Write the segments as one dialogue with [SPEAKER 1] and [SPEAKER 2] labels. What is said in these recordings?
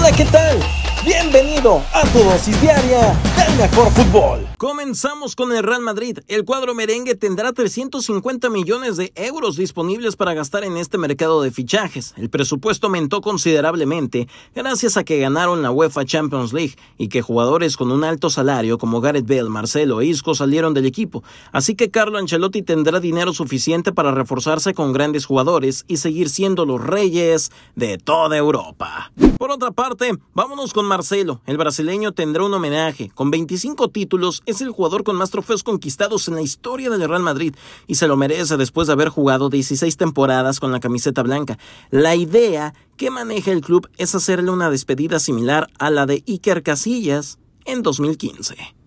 [SPEAKER 1] Hola, ¿qué tal? Bienvenido a tu dosis diaria del mejor fútbol. Comenzamos con el Real Madrid. El cuadro merengue tendrá 350 millones de euros disponibles para gastar en este mercado de fichajes. El presupuesto aumentó considerablemente gracias a que ganaron la UEFA Champions League y que jugadores con un alto salario como Gareth Bale, Marcelo e Isco salieron del equipo. Así que Carlo Ancelotti tendrá dinero suficiente para reforzarse con grandes jugadores y seguir siendo los reyes de toda Europa. Por otra parte, vámonos con Marcelo, el brasileño tendrá un homenaje. Con 25 títulos, es el jugador con más trofeos conquistados en la historia del Real Madrid y se lo merece después de haber jugado 16 temporadas con la camiseta blanca. La idea que maneja el club es hacerle una despedida similar a la de Iker Casillas en 2015.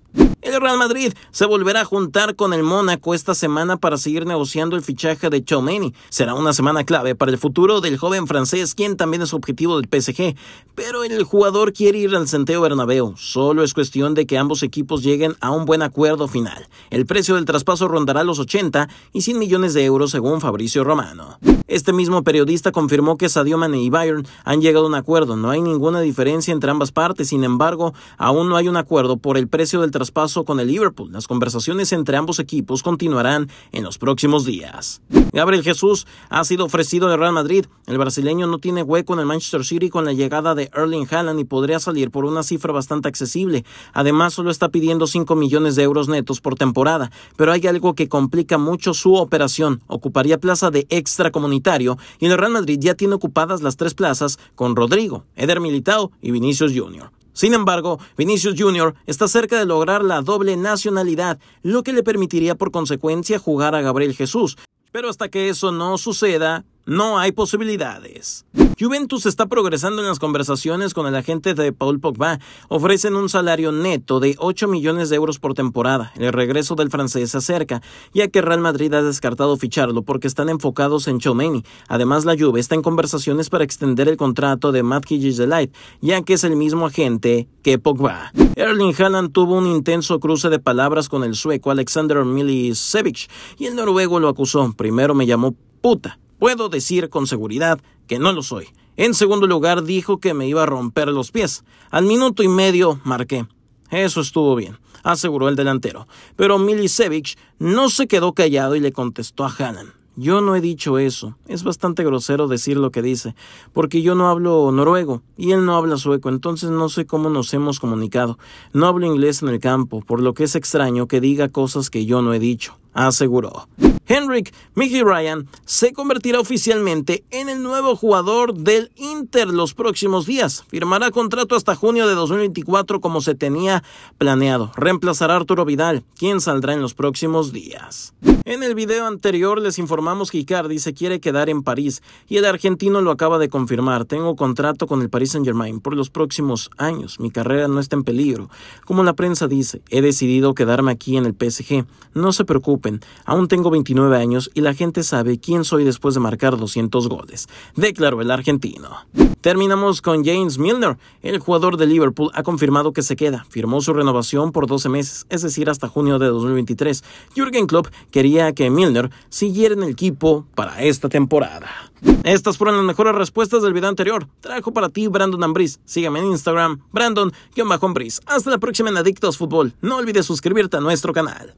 [SPEAKER 1] El Real Madrid se volverá a juntar con el Mónaco esta semana para seguir negociando el fichaje de Chomeni. Será una semana clave para el futuro del joven francés, quien también es objetivo del PSG. Pero el jugador quiere ir al Senteo Bernabéu. Solo es cuestión de que ambos equipos lleguen a un buen acuerdo final. El precio del traspaso rondará los 80 y 100 millones de euros según Fabricio Romano. Este mismo periodista confirmó que Sadio y Bayern han llegado a un acuerdo. No hay ninguna diferencia entre ambas partes. Sin embargo, aún no hay un acuerdo por el precio del traspaso con el Liverpool. Las conversaciones entre ambos equipos continuarán en los próximos días. Gabriel Jesús ha sido ofrecido de Real Madrid. El brasileño no tiene hueco en el Manchester City con la llegada de Erling Haaland y podría salir por una cifra bastante accesible. Además, solo está pidiendo 5 millones de euros netos por temporada, pero hay algo que complica mucho su operación. Ocuparía plaza de extracomunitario y el Real Madrid ya tiene ocupadas las tres plazas con Rodrigo, Eder Militao y Vinicius Jr. Sin embargo, Vinicius Jr. está cerca de lograr la doble nacionalidad, lo que le permitiría por consecuencia jugar a Gabriel Jesús, pero hasta que eso no suceda, no hay posibilidades. Juventus está progresando en las conversaciones con el agente de Paul Pogba. Ofrecen un salario neto de 8 millones de euros por temporada. El regreso del francés se acerca, ya que Real Madrid ha descartado ficharlo porque están enfocados en Chomeni. Además, la Juve está en conversaciones para extender el contrato de Matt Delight, ya que es el mismo agente que Pogba. Erling Haaland tuvo un intenso cruce de palabras con el sueco Alexander Milicevic y el noruego lo acusó. Primero me llamó puta Puedo decir con seguridad que no lo soy. En segundo lugar, dijo que me iba a romper los pies. Al minuto y medio marqué. Eso estuvo bien, aseguró el delantero. Pero Milicevic no se quedó callado y le contestó a Hannan. Yo no he dicho eso. Es bastante grosero decir lo que dice, porque yo no hablo noruego y él no habla sueco, entonces no sé cómo nos hemos comunicado. No hablo inglés en el campo, por lo que es extraño que diga cosas que yo no he dicho aseguró. Henrik Mickey Ryan se convertirá oficialmente en el nuevo jugador del Inter los próximos días. Firmará contrato hasta junio de 2024 como se tenía planeado. Reemplazará a Arturo Vidal, quien saldrá en los próximos días. En el video anterior les informamos que Icardi se quiere quedar en París y el argentino lo acaba de confirmar. Tengo contrato con el Paris Saint-Germain por los próximos años. Mi carrera no está en peligro. Como la prensa dice, he decidido quedarme aquí en el PSG. No se preocupe aún tengo 29 años y la gente sabe quién soy después de marcar 200 goles, declaró el argentino. Terminamos con James Milner. El jugador de Liverpool ha confirmado que se queda. Firmó su renovación por 12 meses, es decir, hasta junio de 2023. Jürgen Klopp quería que Milner siguiera en el equipo para esta temporada. Estas fueron las mejores respuestas del video anterior. Trajo para ti Brandon Ambriz. Sígueme en Instagram, Brandon-Ambriz. Hasta la próxima en Adictos Fútbol. No olvides suscribirte a nuestro canal.